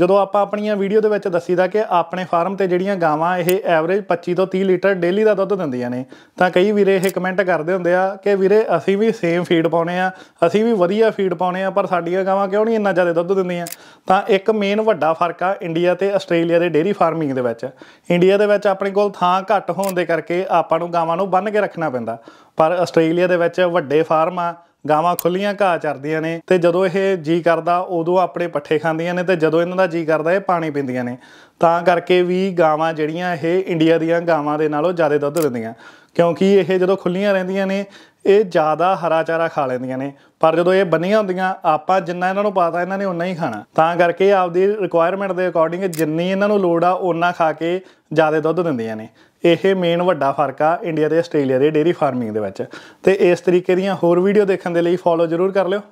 ਜਦੋਂ ਆਪਾਂ ਆਪਣੀਆਂ ਵੀਡੀਓ ਦੇ ਵਿੱਚ ਦੱਸੀਦਾ ਕਿ ਆਪਣੇ ਫਾਰਮ ਤੇ ਜਿਹੜੀਆਂ ਗਾਵਾਂ ਇਹ ਐਵਰੇਜ 25 ਤੋਂ 30 ਲੀਟਰ ਡੇਲੀ ਦਾ ਦੁੱਧ ਦਿੰਦੀਆਂ ਨੇ ਤਾਂ ਕਈ ਵੀਰੇ ਇਹ ਕਮੈਂਟ ਕਰਦੇ ਹੁੰਦੇ ਆ ਕਿ ਵੀਰੇ ਅਸੀਂ ਵੀ ਸੇਮ ਫੀਡ ਪਾਉਨੇ ਆ ਅਸੀਂ ਵੀ ਵਧੀਆ ਫੀਡ ਪਾਉਨੇ ਆ ਪਰ ਸਾਡੀਆਂ ਗਾਵਾਂ ਕਿਉਂ ਨਹੀਂ ਇੰਨਾ ਜ਼ਿਆਦਾ ਦੁੱਧ ਦਿੰਦੀਆਂ ਤਾਂ ਇੱਕ ਮੇਨ ਵੱਡਾ ਫਰਕ ਆ ਇੰਡੀਆ ਤੇ ਆਸਟ੍ਰੇਲੀਆ ਦੇ ਡੇਰੀ ਫਾਰਮਿੰਗ ਦੇ ਵਿੱਚ ਇੰਡੀਆ ਦੇ ਵਿੱਚ ਆਪਣੇ ਕੋਲ ਥਾਂ ਘੱਟ ਹੋਣ ਦੇ ਕਰਕੇ ਆਪਾਂ ਨੂੰ ਗਾਵਾਂ ਨੂੰ ਬੰਨ ਕੇ ਰੱਖਣਾ ਪੈਂਦਾ ਪਰ ਆਸਟ੍ਰੇਲੀਆ ਦੇ ਵਿੱਚ ਵੱਡੇ ਫਾਰਮ ਆ ਗਾਵਾਂ ਖੁੱਲੀਆਂ ਘਾਹ ਚਰਦੀਆਂ ਨੇ ਤੇ ਜਦੋਂ ਇਹ ਜੀ ਕਰਦਾ ਉਦੋਂ ਆਪਣੇ ਪੱਠੇ ਖਾਂਦੀਆਂ ਨੇ ਤੇ ਜਦੋਂ ਇਹਨਾਂ ਦਾ ਜੀ ਕਰਦਾ ਇਹ ਪਾਣੀ ਪੀਂਦੀਆਂ ਨੇ ਤਾਂ ਕਰਕੇ ਵੀ ਗਾਵਾਂ ਜਿਹੜੀਆਂ ਇਹ ਇੰਡੀਆ ਦੀਆਂ ਗਾਵਾਂ ਦੇ ਨਾਲੋਂ ਜ਼ਿਆਦਾ ਦੁੱਧ ਦਿੰਦੀਆਂ ਕਿਉਂਕਿ ਇਹ ਜਦੋਂ ਖੁੱਲੀਆਂ ਰਹਿੰਦੀਆਂ ਨੇ ਇਹ ਜ਼ਿਆਦਾ ਹਰਾ ਚਾਰਾ ਖਾ ਲੈਂਦੀਆਂ ਨੇ ਪਰ ਜਦੋਂ ਇਹ ਬੰਨੀਆਂ ਹੁੰਦੀਆਂ ਆਪਾਂ ਜਿੰਨਾ ਇਹਨਾਂ ਨੂੰ ਪਾਤਾ ਇਹਨਾਂ ਨੇ ਉਨਾ ਹੀ ਖਾਣਾ ਤਾਂ ਕਰਕੇ ਆਪਦੀ ਰਿਕੁਆਇਰਮੈਂਟ ਦੇ ਅਕੋਰਡਿੰਗ ਜਿੰਨੀ ਇਹਨਾਂ ਨੂੰ ਲੋੜ ਆ ਉਨਾ ਖਾ ਕੇ ਜ਼ਿਆਦਾ ਦੁੱਧ ਦਿੰਦੀਆਂ ਨੇ ਇਹ ਮੇਨ ਵੱਡਾ ਫਰਕ ਆ ਇੰਡੀਆ ਤੇ ਆਸਟ੍ਰੇਲੀਆ ਦੇ ਡੇਰੀ ਫਾਰਮਿੰਗ ਦੇ ਵਿੱਚ ਤੇ ਇਸ ਤਰੀਕੇ ਦੀਆਂ ਹੋਰ ਵੀਡੀਓ ਦੇਖਣ ਦੇ ਲਈ ਫੋਲੋ ਜ਼ਰੂਰ ਕਰ ਲਿਓ